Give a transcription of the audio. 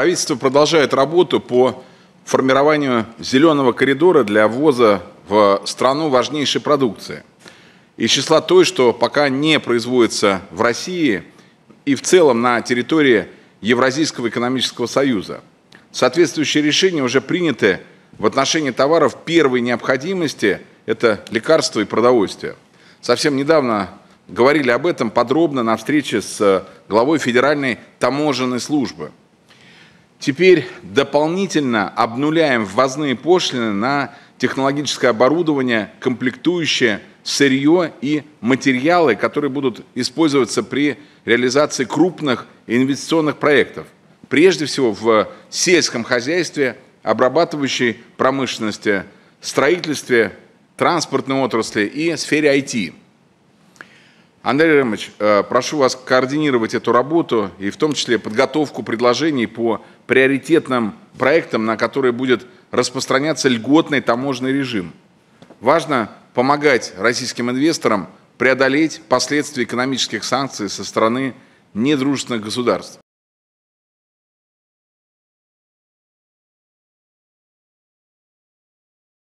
Правительство продолжает работу по формированию зеленого коридора для ввоза в страну важнейшей продукции. Из числа той, что пока не производится в России и в целом на территории Евразийского экономического союза. Соответствующие решения уже приняты в отношении товаров первой необходимости – это лекарства и продовольствие. Совсем недавно говорили об этом подробно на встрече с главой Федеральной таможенной службы – Теперь дополнительно обнуляем ввозные пошлины на технологическое оборудование, комплектующее сырье и материалы, которые будут использоваться при реализации крупных инвестиционных проектов. Прежде всего в сельском хозяйстве, обрабатывающей промышленности, строительстве, транспортной отрасли и сфере IT. Андрей Ремович, э, прошу вас координировать эту работу и в том числе подготовку предложений по приоритетным проектам, на которые будет распространяться льготный таможенный режим. Важно помогать российским инвесторам преодолеть последствия экономических санкций со стороны недружественных государств.